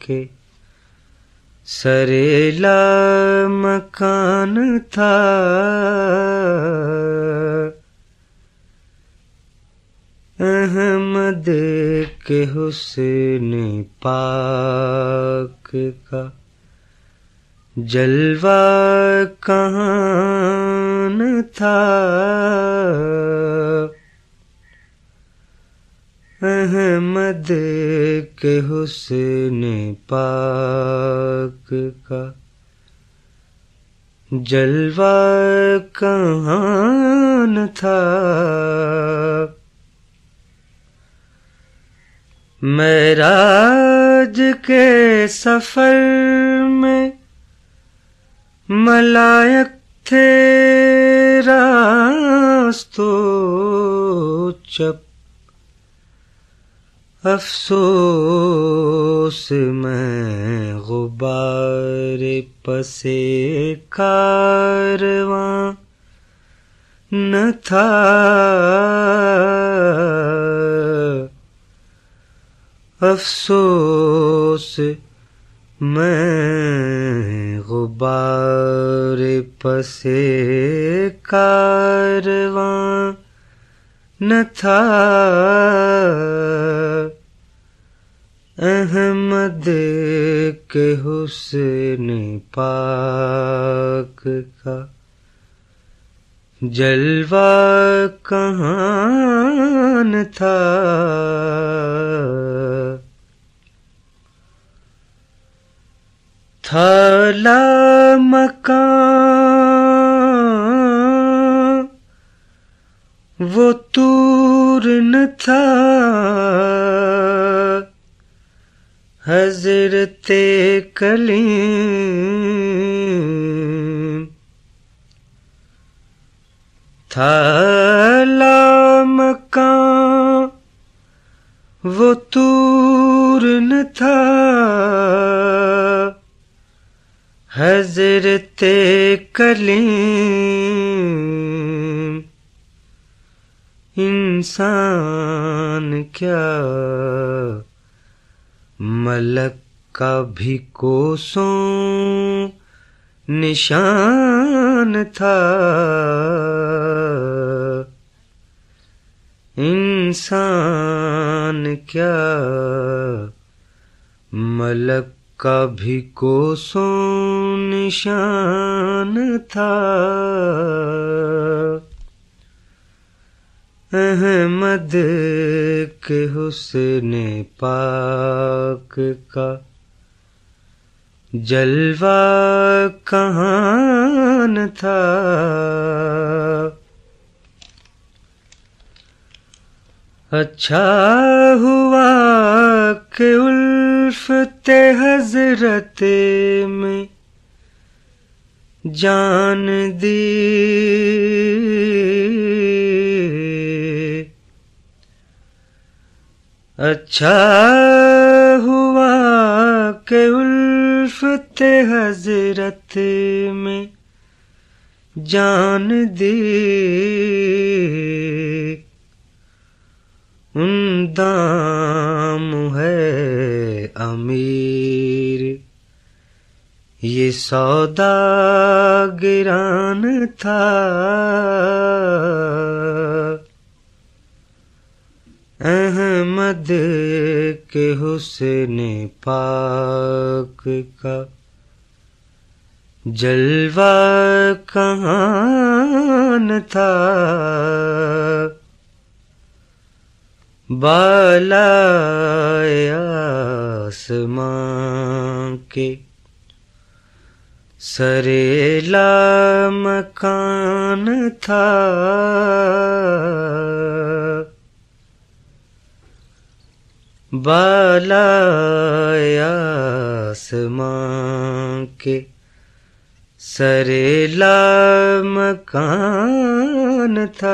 के सरेला मकान था अहमद के हुसन पाक का जलवा कहान था देख हुसन पाक का जलवा कहाँ न था महराज के सफर में मलायक थे रास्तों चप अफ़सोस मुबार पसां नथा अफ़सोस मै ग़ुबार पसे कारवा न था अहमद के हुसन पाक का जलवा कहान था था मकान वो तूर न था हजरते कली था मका वो तूर्ण न था हजरते कली इंसान क्या मलक का भी कोसों निशान था इंसान क्या मलक का भी कोसों निशान था अहमद के हुसन पाक का जलवा कहाँ न था अच्छा हुआ के उल्फ ते हजरत में जान दी अच्छा हुआ के उल्फत हजरत में जान दे उन दाम है अमीर ये सौदा गिरान था अहमद के हुसन पाक का जलवा कहाँ न था बालायासमां के सरेला मकान था बाला के सरेला मकान था